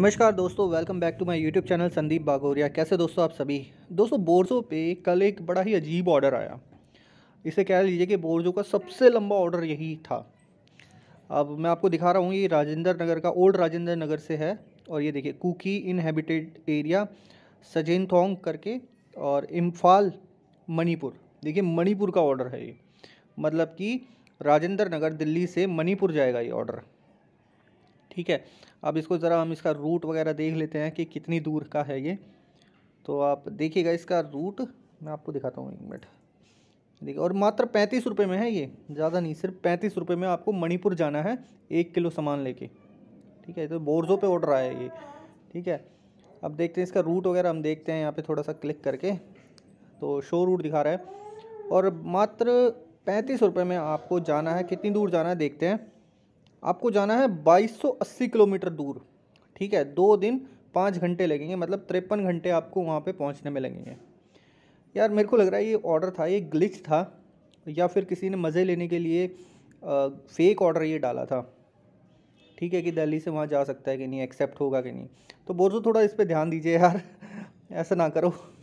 नमस्कार दोस्तों welcome back to my YouTube channel Sandeep Bagoria कैसे दोस्तों आप सभी दोस्तों बोर्जो पे कल एक बड़ा ही अजीब ऑर्डर आया इसे कह लीजिए कि बोर्जो का सबसे लंबा ऑर्डर यही था अब मैं आपको दिखा रहा हूँ ये राजेंद्र नगर का ओल्ड राजेंद्र नगर से है और ये देखिए कुकी इनहेबिटेड एरिया सजेन थोंग करके और इम्फाल मणिपुर देखिए मणिपुर का ऑर्डर है ये मतलब कि राजेंद्र नगर दिल्ली से मणिपुर जाएगा ये ऑर्डर ठीक है अब इसको ज़रा हम इसका रूट वगैरह देख लेते हैं कि कितनी दूर का है ये तो आप देखिएगा इसका रूट मैं आपको दिखाता हूँ एक मिनट देखिए और मात्र पैंतीस रुपये में है ये ज़्यादा नहीं सिर्फ पैंतीस रुपये में आपको मणिपुर जाना है एक किलो सामान लेके ठीक है तो बोर्जो पे ऑर्डर आया ये ठीक है अब देखते हैं इसका रूट वगैरह हम देखते हैं यहाँ पे थोड़ा सा क्लिक करके तो शो रूट दिखा रहा है और मात्र पैंतीस रुपये में आपको जाना है कितनी दूर जाना है देखते हैं आपको जाना है 2280 किलोमीटर दूर ठीक है दो दिन पाँच घंटे लगेंगे मतलब तिरपन घंटे आपको वहाँ पे पहुँचने में लगेंगे यार मेरे को लग रहा है ये ऑर्डर था ये ग्लिच था या फिर किसी ने मज़े लेने के लिए आ, फेक ऑर्डर ये डाला था ठीक है कि दिल्ली से वहाँ जा सकता है कि नहीं एक्सेप्ट होगा कि नहीं तो बोर्जो थोड़ा इस पर ध्यान दीजिए यार ऐसा ना करो